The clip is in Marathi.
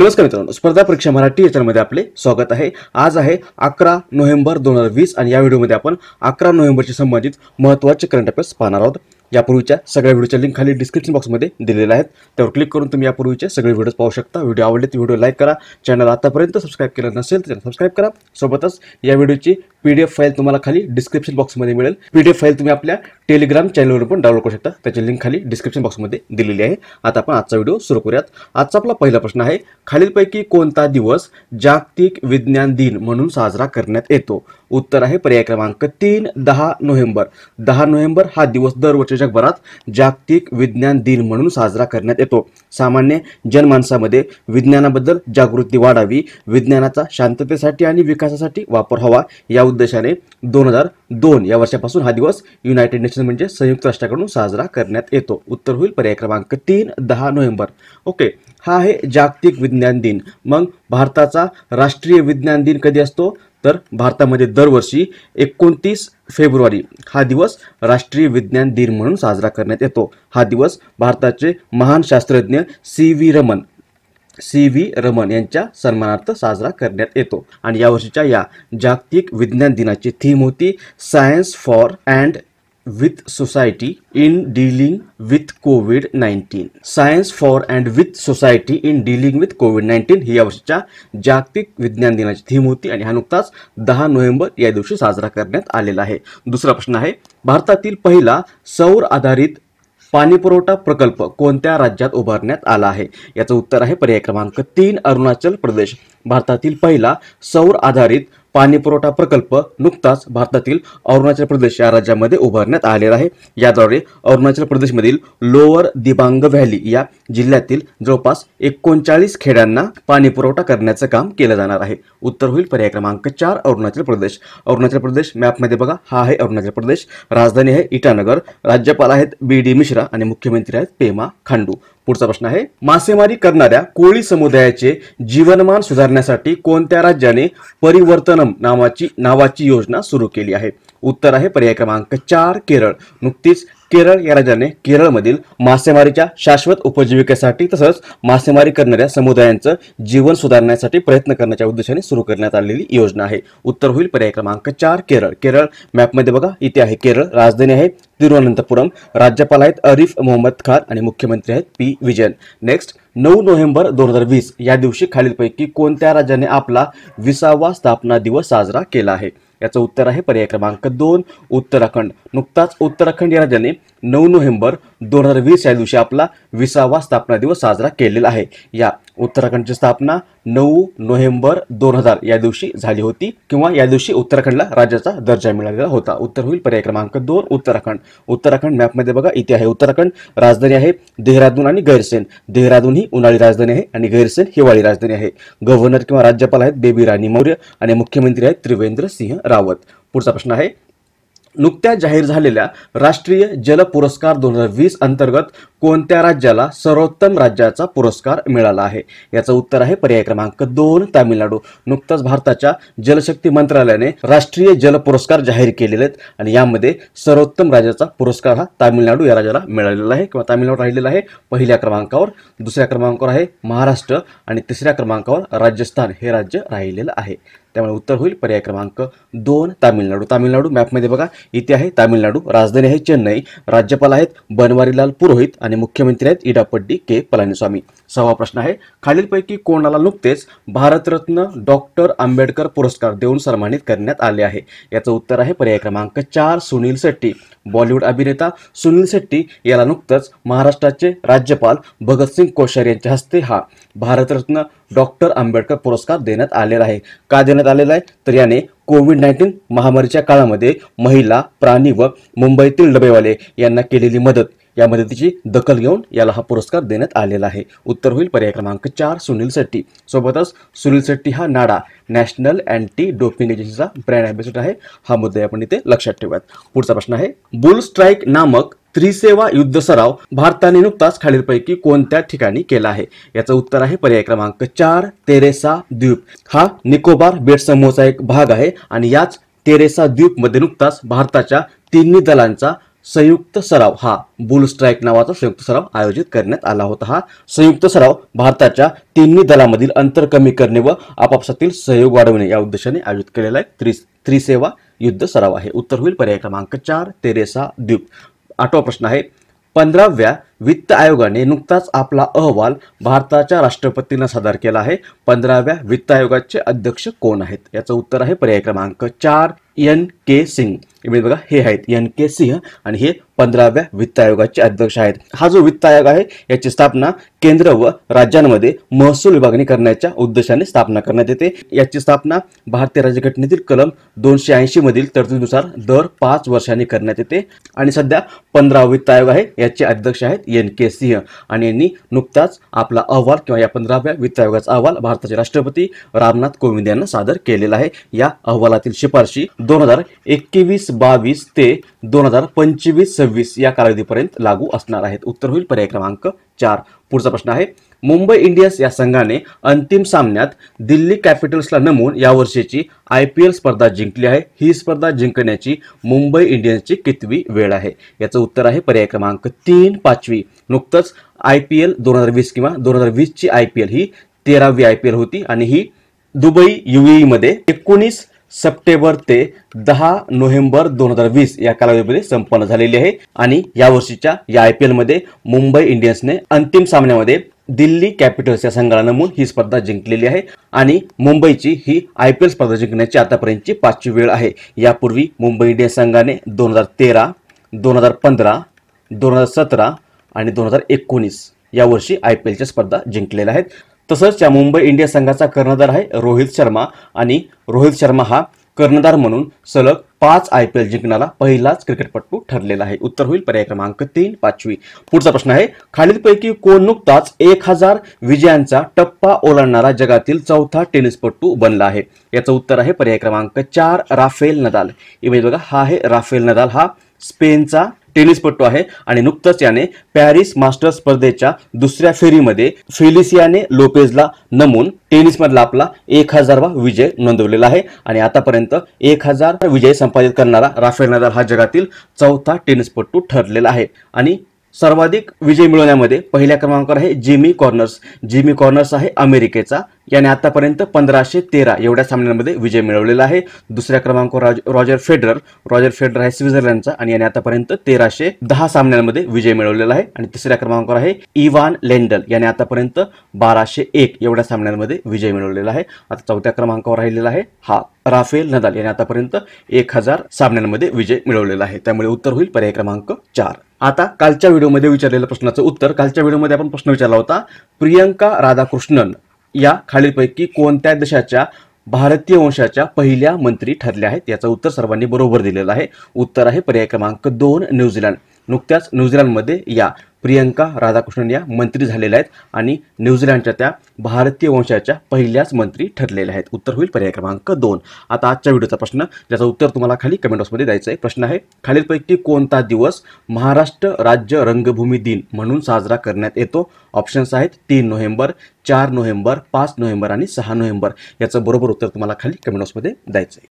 नमस्कार मित्रांनो स्पर्धा परीक्षा मराठी याच्यामध्ये आपले स्वागत आहे आज आहे अकरा नोव्हेंबर दोन हजार वीस आणि या व्हिडिओमध्ये आपण अकरा नोव्हेंबरशी संबंधित महत्वाचे करंट अफेअर्स पाहणार आहोत यापूर्वीच्या सगळ्या व्हिडिओच्या लिंक खाली डिस्क्रिप्शन बॉक्समध्ये दिलेल्या आहेत त्यावर क्लिक करून तुम्ही यापूर्वीचे सगळे व्हिडिओज पाहू शकता व्हिडिओ आवडले तर व्हिडिओ लाईक करा चॅनल आतापर्यंत सबस्क्राईब केलं नसेल तर सबस्क्राईब करा सोबतच या व्हिडिओची पी डी एफ फाईल तुम्हाला खाली डिस्क्रिप्शन बॉक्समध्ये मिळेल पी डी एफ फाईल तुम्ही आपल्या टेलिग्राम चॅनलवर पण डाउनलोड करू शकता त्याची लिंक खाली डिस्क्रिप्शन बॉक्समध्ये दिलेली आहे आता आपण आजचा व्हिडिओ सुरू करूयात आजचा आपला पहिला प्रश्न आहे खालीलपैकी कोणता दिवस जागतिक विज्ञान दिन म्हणून साजरा करण्यात येतो उत्तर आहे पर्याय क्रमांक तीन दहा नोव्हेंबर दहा नोव्हेंबर हा दिवस दरवर्षी जगभरात जागतिक विज्ञान दिन म्हणून साजरा करण्यात येतो सामान्य जनमानसामध्ये विज्ञानाबद्दल जागृती वाढावी विज्ञानाचा शांततेसाठी आणि विकासासाठी वापर हवा या उद्देशाने दोन हजार दोन या वर्षापासून हा दिवस युनायटेड नेशन म्हणजे संयुक्त राष्ट्राकडून साजरा करण्यात येतो उत्तर होईल पर्याय क्रमांक तीन दहा नोव्हेंबर ओके हा आहे जागतिक विज्ञान दिन मग भारताचा राष्ट्रीय विज्ञान दिन कधी असतो तर भारतामध्ये दरवर्षी एकोणतीस फेब्रुवारी हा दिवस राष्ट्रीय विज्ञान दिन म्हणून साजरा करण्यात येतो हा दिवस भारताचे महान शास्त्रज्ञ C V Raman C V Raman यांच्या सन्मानार्थ साजरा करण्यात येतो आणि यावर्षीच्या या जागतिक विज्ञान दिनाची थीम होती science for and with society in dealing with COVID nineteen science for and with society in dealing with COVID nineteen ही वर्षीच्या जागतिक विज्ञान दिनाची थीम होती आणि हा नुकताच दहा नोव्हेंबर या दिवशी साजरा करण्यात आलेला आहे दुसरा प्रश्न आहे भारतातील पहिला सौर आधारित पाणी पुरवठा प्रकल्प कोणत्या राज्यात उभारण्यात आला आहे याचं उत्तर आहे पर्याय क्रमांक तीन अरुणाचल प्रदेश भारतातील पहिला सौर आधारित पाणी पुरवठा प्रकल्प नुकताच भारतातील अरुणाचल प्रदेश या राज्यामध्ये उभारण्यात आलेला आहे याद्वारे अरुणाचल प्रदेशमधील लोअर दिबांग व्हॅली या जिल्ह्यातील जवळपास एकोणचाळीस खेड्यांना पाणी पुरवठा करण्याचं काम केलं जाणार आहे उत्तर होईल पर्याय क्रमांक चार अरुणाचल प्रदेश अरुणाचल प्रदेश मॅपमध्ये बघा हा आहे अरुणाचल प्रदेश राजधानी आहे इटानगर राज्यपाल आहेत बी डी मिश्रा आणि मुख्यमंत्री आहेत पेमा खांडू पुढचा प्रश्न आहे मासेमारी करणाऱ्या कोळी समुदायाचे जीवनमान सुधारण्यासाठी कोणत्या राज्याने परिवर्तनम नावाची नावाची योजना सुरू केली आहे उत्तर आहे पर्याय क्रमांक चार केरळ नुकतीच केरळ या राज्याने केरळमधील मासेमारीच्या शाश्वत उपजीविकेसाठी तसंच मासेमारी करणाऱ्या समुदायांचं जीवन सुधारण्यासाठी प्रयत्न करण्याच्या उद्देशाने सुरू करण्यात आलेली योजना आहे उत्तर होईल पर्याय क्रमांक चार केरळ केरळ मॅपमध्ये बघा इथे आहे केरळ राजधानी आहे तिरुवनंतपुरम राज्यपाल आहेत अरिफ मोहम्मद खान आणि मुख्यमंत्री आहेत पी विजयन नेक्स्ट नऊ नोव्हेंबर दोन हजार वीस या दिवशी खालीलपैकी कोणत्या राज्याने आपला विसावा स्थापना दिवस साजरा केला आहे याचं उत्तर आहे पर्याय क्रमांक दोन उत्तराखंड नुकताच उत्तराखंड या राज्याने नऊ नोव्हेंबर दोन हजार वीस या दिवशी आपला विसावा स्थापना दिवस साजरा केलेला आहे या उत्तराखंडची स्थापना नऊ नोव्हेंबर दोन हजार या दिवशी झाली होती किंवा या दिवशी उत्तराखंडला राज्याचा दर्जा मिळालेला होता उत्तर होईल पर्याय क्रमांक दोन उत्तराखंड उत्तराखंड मॅपमध्ये बघा इथे आहे उत्तराखंड राजधानी आहे देहरादून आणि गैरसेन देहरादून ही उन्हाळी राजधानी आहे आणि गैरसेन हिवाळी राजधानी आहे गव्हर्नर किंवा राज्यपाल आहेत बेबी राणी मौर्य आणि मुख्यमंत्री आहेत त्रिवेंद्र सिंह रावत पुढचा प्रश्न आहे नुकत्या जाहीर झालेल्या राष्ट्रीय जल पुरस्कार दोन हजार वीस अंतर्गत कोणत्या राज्याला सर्वोत्तम राज्याचा पुरस्कार मिळाला आहे याचं उत्तर आहे पर्याय क्रमांक दोन तामिळनाडू नुकताच भारताच्या जलशक्ती मंत्रालयाने राष्ट्रीय जल पुरस्कार जाहीर केलेले आहेत आणि यामध्ये सर्वोत्तम राज्याचा पुरस्कार हा तामिळनाडू या राज्याला मिळालेला आहे किंवा तामिळनाडू राहिलेला आहे पहिल्या क्रमांकावर दुसऱ्या क्रमांकावर आहे महाराष्ट्र आणि तिसऱ्या क्रमांकावर राजस्थान हे राज्य राहिलेलं आहे त्यामुळे उत्तर होईल पर्याय क्रमांक दोन तामिळनाडू तामिळनाडू मॅपमध्ये बघा इथे आहे तामिळनाडू राजधानी आहे चेन्नई राज्यपाल आहेत बनवारीलाल पुरोहित आणि मुख्यमंत्री आहेत इडापड्डी के पलानीस्वामी सहावा प्रश्न आहे खालीलपैकी कोणाला नुकतेच भारतरत्न डॉक्टर आंबेडकर पुरस्कार देऊन सन्मानित करण्यात आले आहे याचं उत्तर आहे पर्याय क्रमांक चार सुनील शेट्टी बॉलिवूड अभिनेता सुनील शेट्टी याला नुकतंच महाराष्ट्राचे राज्यपाल भगतसिंग कोश्यारी यांच्या हस्ते हा भारतरत्न डॉक्टर आंबेडकर पुरस्कार देण्यात आलेला आहे का देण्यात आलेला आहे तर याने कोविड नाईन्टीन महामारीच्या काळामध्ये महिला प्राणी व मुंबईतील डबेवाले यांना केलेली मदत या मदतीची दखल घेऊन याला हा पुरस्कार देण्यात आलेला आहे उत्तर होईल पर्याय क्रमांक चार सुनील शेट्टी सोबतच सुनील शेट्टी हा नाडा नॅशनल अँटी डोपिंग एजन्सीचा ब्रँड अँबेसिडर आहे हा मुद्दा आपण इथे लक्षात ठेवूयात पुढचा प्रश्न आहे बुल स्ट्राईक नामक त्रिसेवा युद्ध सराव भारताने नुकताच खालीलपैकी कोणत्या ठिकाणी केला आहे याचं उत्तर आहे पर्याय क्रमांक चार तेरेसा द्वीप हा निकोबार समूहाचा एक भाग आहे आणि याच तेरेसा द्वीप मध्ये नुकताच भारताच्या तिन्ही दलांचा संयुक्त सराव हा बुल स्ट्राईक नावाचा संयुक्त सराव आयोजित करण्यात आला होता हा संयुक्त सराव भारताच्या तिन्ही दलामधील अंतर कमी करणे व आपापसातील सहयोग वाढवणे या उद्देशाने आयोजित केलेला एक त्रिसेवा युद्ध सराव आहे उत्तर होईल पर्याय क्रमांक चार तेरेसा द्वीप आठवा प्रश्न आहे पंधराव्या वित्त आयोगाने नुकताच आपला अहवाल भारताच्या राष्ट्रपतींना सादर केला आहे पंधराव्या वित्त आयोगाचे अध्यक्ष कोण आहेत याचं उत्तर आहे पर्याय क्रमांक चार एन के सिंग बघा हे आहेत एन के सिंह आणि हे पंधराव्या वित्त आयोगाचे अध्यक्ष आहेत हा जो वित्त आयोग आहे याची स्थापना केंद्र व राज्यांमध्ये महसूल विभागणी करण्याच्या उद्देशाने स्थापना करण्यात येते याची स्थापना भारतीय राज्यघटनेतील कलम दोनशे ऐंशी मधील तरतुदीनुसार दर पाच वर्षांनी करण्यात येते आणि सध्या पंधरा वित्त आयोग आहे याचे अध्यक्ष आहेत एन के सिंह आणि यांनी नुकताच आपला अहवाल किंवा या पंधराव्या वित्त आयोगाचा अहवाल भारताचे राष्ट्रपती रामनाथ कोविंद यांना सादर केलेला आहे या अहवालातील शिफारशी दोन हजार एकवीस बावीस ते दोन हजार पंचवीस सव्वीस या कालावधीपर्यंत लागू असणार आहेत उत्तर होईल पर्याय क्रमांक चार पुढचा प्रश्न आहे मुंबई इंडियन्स या संघाने अंतिम सामन्यात दिल्ली कॅपिटल्सला नमून यावर्षीची आय पी एल स्पर्धा जिंकली आहे ही स्पर्धा जिंकण्याची मुंबई इंडियन्सची कितवी वेळ आहे याचं उत्तर आहे पर्याय क्रमांक तीन पाचवी नुकतंच आय पी एल दोन हजार वीस किंवा दोन हजार वीसची आय पी एल ही तेरावी आय पी एल होती आणि ही दुबई यू मध्ये एकोणीस सप्टेंबर ते दहा नोव्हेंबर दोन हजार वीस या कालावधीमध्ये संपन्न झालेली आहे आणि या वर्षीच्या या आय पी एलमध्ये मुंबई इंडियन्सने अंतिम सामन्यामध्ये दिल्ली कॅपिटल्स या संघाला नमून ही स्पर्धा जिंकलेली आहे आणि मुंबईची ही आय पी एल स्पर्धा जिंकण्याची आतापर्यंतची पाचवी वेळ आहे यापूर्वी मुंबई इंडियन्स संघाने दोन हजार तेरा दोन हजार पंधरा दोन हजार सतरा आणि दोन हजार एकोणीस यावर्षी आय पी एलच्या स्पर्धा जिंकलेल्या आहेत तसंच या मुंबई इंडियन्स संघाचा कर्णधार आहे रोहित शर्मा आणि रोहित शर्मा हा कर्णधार म्हणून सलग पाच आय पी एल जिंकणारा पहिलाच क्रिकेटपटू ठरलेला आहे उत्तर होईल पर्याय क्रमांक तीन पाचवी पुढचा प्रश्न आहे खालीलपैकी कोण नुकताच एक हजार विजयांचा टप्पा ओलांडणारा जगातील चौथा टेनिसपटू बनला आहे याचं उत्तर आहे पर्याय क्रमांक चार राफेल नदाल इमेज बघा हा आहे राफेल नदाल हा स्पेनचा टेनिसपटू आहे आणि नुकतंच याने पॅरिस मास्टर्स स्पर्धेच्या दुसऱ्या फेरीमध्ये फेलिसियाने लोपेजला नमून टेनिसमधला आपला एक हजारवा विजय नोंदवलेला आहे आणि आतापर्यंत एक हजार विजय संपादित करणारा राफेल नदाल हा जगातील चौथा टेनिसपटू ठरलेला आहे आणि सर्वाधिक विजय मिळवण्यामध्ये पहिल्या क्रमांकावर आहे जिमी कॉर्नर्स जिमी कॉर्नर्स आहे अमेरिकेचा याने आतापर्यंत पंधराशे तेरा एवढ्या सामन्यांमध्ये विजय मिळवलेला आहे दुसऱ्या क्रमांकावर राज रॉजर फेडरर रॉजर फेडरर आहे स्वित्झर्लंडचा आणि याने आतापर्यंत तेराशे दहा सामन्यांमध्ये विजय मिळवलेला आहे आणि तिसऱ्या क्रमांकावर आहे इवान लेंडल याने आतापर्यंत बाराशे एक एवढ्या सामन्यांमध्ये विजय मिळवलेला आहे आता चौथ्या क्रमांकावर राहिलेला आहे हा राफेल नदाल याने आतापर्यंत एक हजार सामन्यांमध्ये विजय मिळवलेला आहे त्यामुळे उत्तर होईल पर्याय क्रमांक चार आता कालच्या व्हिडिओमध्ये विचारलेल्या प्रश्नाचं उत्तर कालच्या व्हिडिओमध्ये आपण प्रश्न विचारला होता प्रियंका राधाकृष्णन या खालीलपैकी कोणत्या देशाच्या भारतीय वंशाच्या पहिल्या मंत्री ठरल्या आहेत याचं उत्तर सर्वांनी बरोबर दिलेलं आहे उत्तर आहे पर्याय क्रमांक दोन न्यूझीलंड नुकत्याच न्यूझीलंडमध्ये या प्रियंका राधाकृष्णन या मंत्री झालेल्या आहेत आणि न्यूझीलंडच्या त्या भारतीय वंशाच्या पहिल्याच मंत्री ठरलेल्या आहेत उत्तर होईल पर्याय क्रमांक दोन आता आजच्या व्हिडिओचा प्रश्न ज्याचं उत्तर तुम्हाला खाली कमेंट बॉक्समध्ये द्यायचं आहे प्रश्न आहे खालीलपैकी कोणता दिवस महाराष्ट्र राज्य रंगभूमी दिन म्हणून साजरा करण्यात येतो ऑप्शन्स आहेत तीन नोव्हेंबर चार नोव्हेंबर पाच नोव्हेंबर आणि सहा नोव्हेंबर याचं बरोबर उत्तर तुम्हाला खाली कमेंट बॉक्समध्ये द्यायचं आहे